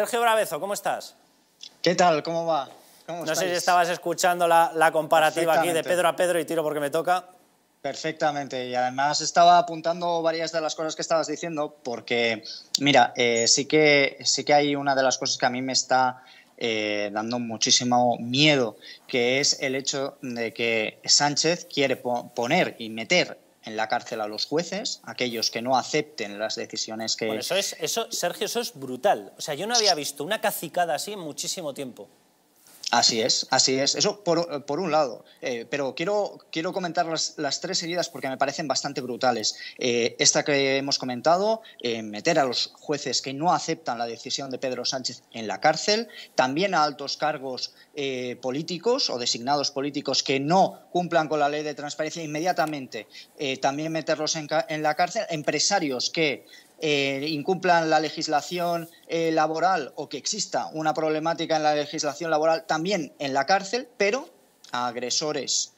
Sergio Brabezo, ¿cómo estás? ¿Qué tal? ¿Cómo va? no sé si estabas escuchando la, comparativa aquí de Pedro a Pedro y tiro porque me toca. Perfectamente, y además estaba apuntando varias de las cosas que estabas diciendo porque, mira, eh, sí, que, sí que hay una de las cosas que a mí me está eh, dando muchísimo miedo, que es el hecho de que Sánchez quiere poner y meter en la cárcel a los jueces, aquellos que no acepten las decisiones que... Bueno, eso es, eso, Sergio, eso es brutal. O sea, yo no había visto una cacicada así en muchísimo tiempo. Así es, así es. Eso por, eh, un lado. Eh, pero quiero, quiero comentar las, tres heridas porque me parecen bastante brutales. Eh, esta que hemos comentado, meter a los jueces que no aceptan la decisión de Pedro Sánchez en la cárcel, también a altos cargos políticos o designados políticos que no cumplan con la ley de transparencia inmediatamente, también meterlos en, en la cárcel, empresarios que eh, incumplan la legislación eh, laboral o que exista una problemática en la legislación laboral también en la cárcel, pero agresores.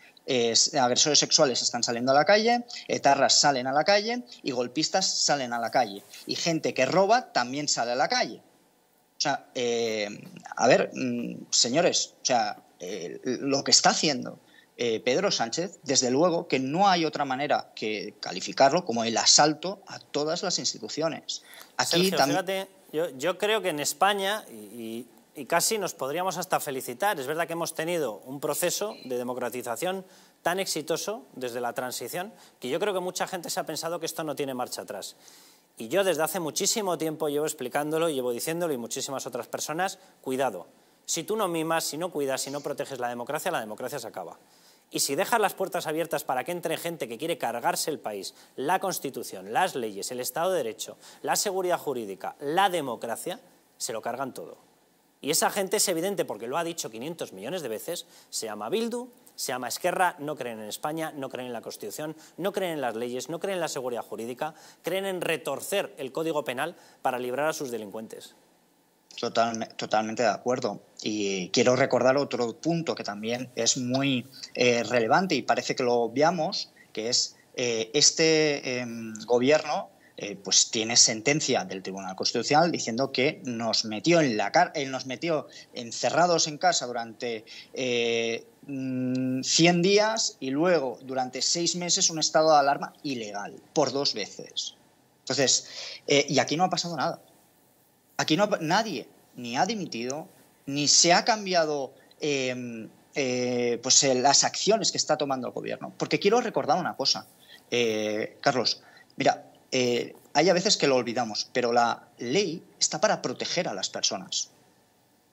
agresores sexuales están saliendo a la calle, etarras salen a la calle y golpistas salen a la calle. Y gente que roba también sale a la calle. O sea, eh, a ver, mm, señores, o sea, lo que está haciendo eh, Pedro Sánchez, desde luego que no hay otra manera que calificarlo como el asalto a todas las instituciones. Aquí también... yo, creo que en España, y, casi nos podríamos hasta felicitar, es verdad que hemos tenido un proceso de democratización tan exitoso desde la transición, que yo creo que mucha gente se ha pensado que esto no tiene marcha atrás. Y yo desde hace muchísimo tiempo llevo explicándolo, y llevo diciéndolo y muchísimas otras personas, cuidado, si tú no mimas, si no cuidas, si no proteges la democracia, la democracia se acaba. Y si dejas las puertas abiertas para que entre gente que quiere cargarse el país, la Constitución, las leyes, el Estado de Derecho, la seguridad jurídica, la democracia, se lo cargan todo. Y esa gente es evidente, porque lo ha dicho 500 millones de veces, se llama Bildu, se llama Esquerra, no creen en España, no creen en la Constitución, no creen en las leyes, no creen en la seguridad jurídica, creen en retorcer el Código Penal para librar a sus delincuentes totalmente de acuerdo. Y quiero recordar otro punto que también es muy eh, relevante y parece que lo obviamos, que es eh, este em, gobierno eh, pues tiene sentencia del Tribunal Constitucional diciendo que nos metió en la nos metió encerrados en casa durante 100 días y luego durante seis meses un estado de alarma ilegal por dos veces. Entonces, y aquí no ha pasado nada. Aquí no, nadie ni ha dimitido, ni se ha cambiado em, eh, pues, las acciones que está tomando el gobierno. Porque quiero recordar una cosa, eh, Carlos. Mira, eh, hay a veces que lo olvidamos, pero la ley está para proteger a las personas.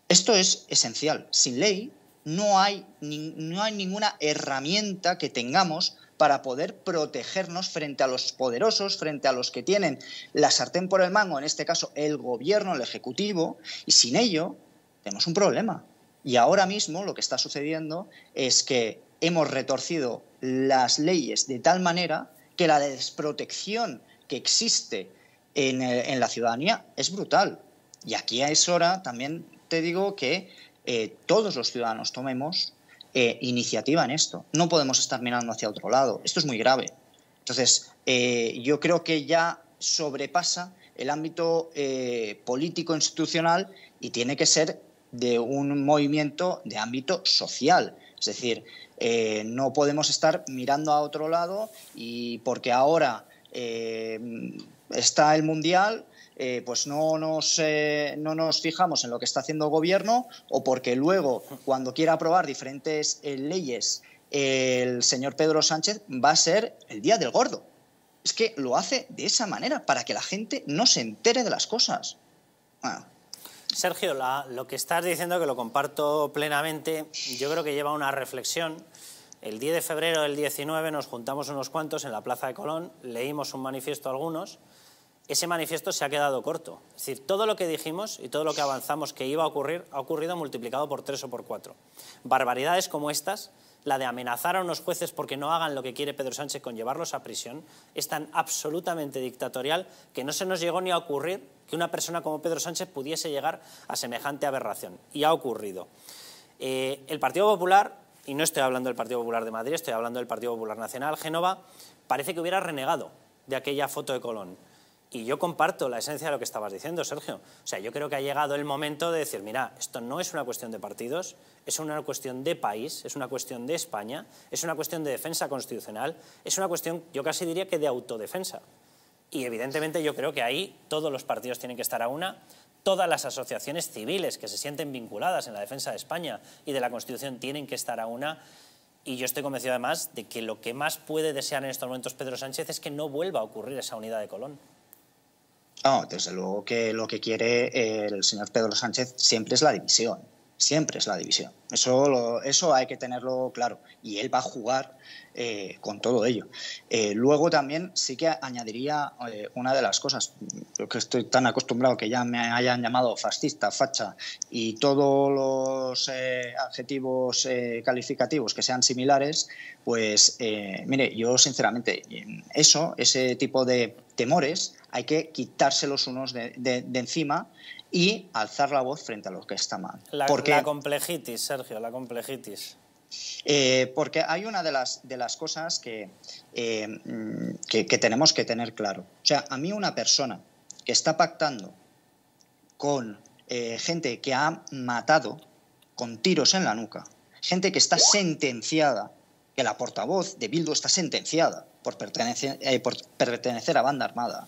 Esto es esencial. Sin ley no hay, no hay ninguna herramienta que tengamos para poder protegernos frente a los poderosos, frente a los que tienen la sartén por el mango, en este caso el gobierno, el ejecutivo, y sin ello tenemos un problema. Y ahora mismo lo que está sucediendo es que hemos retorcido las leyes de tal manera que la desprotección que existe en, eh, la ciudadanía es brutal. Y aquí a esa hora también te digo que eh, todos los ciudadanos tomemos eh, iniciativa en esto. No podemos estar mirando hacia otro lado. Esto es muy grave. Entonces, eh, yo creo que ya sobrepasa el ámbito eh, político institucional y tiene que ser de un movimiento de ámbito social. Es decir, no podemos estar mirando a otro lado y porque ahora está el Mundial, eh, pues eh, no nos, fijamos en lo que está haciendo el gobierno o porque luego, cuando quiera aprobar diferentes eh, leyes, el señor Pedro Sánchez va a ser el día del gordo. Es que lo hace de esa manera, para que la gente no se entere de las cosas. Ah. Sergio, lo que estás diciendo, que lo comparto plenamente, yo creo que lleva una reflexión. El 10 de febrero del 19 nos juntamos unos cuantos en la Plaza de Colón, leímos un manifiesto algunos, ese manifiesto se ha quedado corto. Es decir, todo lo que dijimos y todo lo que avanzamos que iba a ocurrir ha ocurrido multiplicado por tres o por cuatro. Barbaridades como estas, la de amenazar a unos jueces porque no hagan lo que quiere Pedro Sánchez con llevarlos a prisión, es tan absolutamente dictatorial que no se nos llegó ni a ocurrir que una persona como Pedro Sánchez pudiese llegar a semejante aberración. Y ha ocurrido. Eh, el Partido Popular, y no estoy hablando del Partido Popular de Madrid, estoy hablando del Partido Popular Nacional, Génova, parece que hubiera renegado de aquella foto de Colón y yo comparto la esencia de lo que estabas diciendo, Sergio. O sea, yo creo que ha llegado el momento de decir, mira, esto no es una cuestión de partidos, es una cuestión de país, es una cuestión de España, es una cuestión de defensa constitucional, es una cuestión, yo casi diría que de autodefensa. Y evidentemente yo creo que ahí todos los partidos tienen que estar a una, todas las asociaciones civiles que se sienten vinculadas en la defensa de España y de la Constitución tienen que estar a una. Y yo estoy convencido además de que lo que más puede desear en estos momentos Pedro Sánchez es que no vuelva a ocurrir esa unidad de Colón. No, desde luego que lo que quiere eh, el señor Pedro Sánchez siempre es la división, siempre es la división. Eso, eso hay que tenerlo claro y él va a jugar eh, con todo ello. Eh, luego también sí que añadiría una de las cosas, yo que estoy tan acostumbrado que ya me hayan llamado fascista, facha y todos los adjetivos calificativos que sean similares, pues mire, yo sinceramente eso, ese tipo de temores, hay que quitárselos unos de, encima y alzar la voz frente a lo que está mal. La, complejitis, Sergio, la complejitis. Eh, porque hay una de las, de las cosas eh, mm, que, que, tenemos que tener claro. O sea, a mí una persona que está pactando con eh, gente que ha matado con tiros en la nuca, gente que está sentenciada, que la portavoz de Bildu está sentenciada por por pertenecer a banda armada,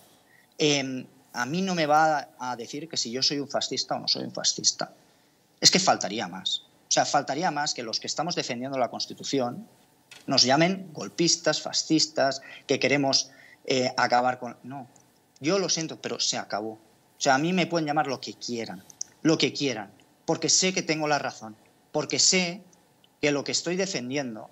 Em, a mí no me va a decir que si yo soy un fascista o no soy un fascista. Es que faltaría más. O sea, faltaría más que los que estamos defendiendo la Constitución nos llamen golpistas, fascistas, que queremos eh, acabar con... No, yo lo siento, pero se acabó. O sea, a mí me pueden llamar lo que quieran, lo que quieran, porque sé que tengo la razón, porque sé que lo que estoy defendiendo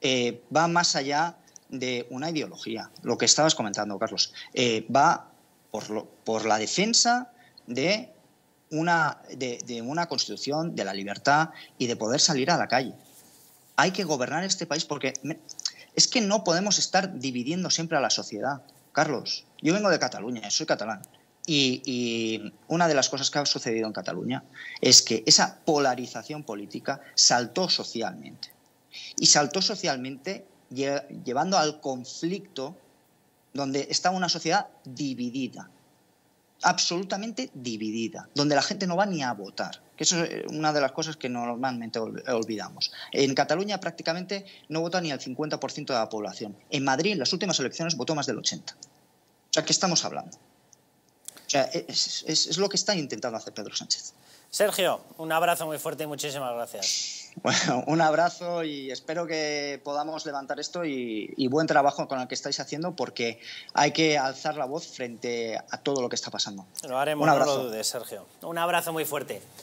eh, va más allá de una ideología, lo que estabas comentando, Carlos. Eh, va por, por, la defensa de una, de, una constitución, de la libertad y de poder salir a la calle. Hay que gobernar este país porque es que no podemos estar dividiendo siempre a la sociedad. Carlos, yo vengo de Cataluña, soy catalán. y, una de las cosas que ha sucedido en Cataluña es que esa polarización política saltó socialmente. Y saltó socialmente llevando al conflicto donde está una sociedad dividida, absolutamente dividida, donde la gente no va ni a votar, que eso es eh, una de las cosas que normalmente olvidamos. En Cataluña prácticamente no vota ni el 50% de la población. En Madrid en las últimas elecciones votó más del 80%. O sea, ¿qué estamos hablando? E-, es lo que está intentando hacer Pedro Sánchez. Sergio, un abrazo muy fuerte y muchísimas gracias. Bueno, un abrazo y espero que podamos levantar esto y, buen trabajo con el que estáis haciendo porque hay que alzar la voz frente a todo lo que está pasando. Lo haremos, no Sergio. Un abrazo muy fuerte.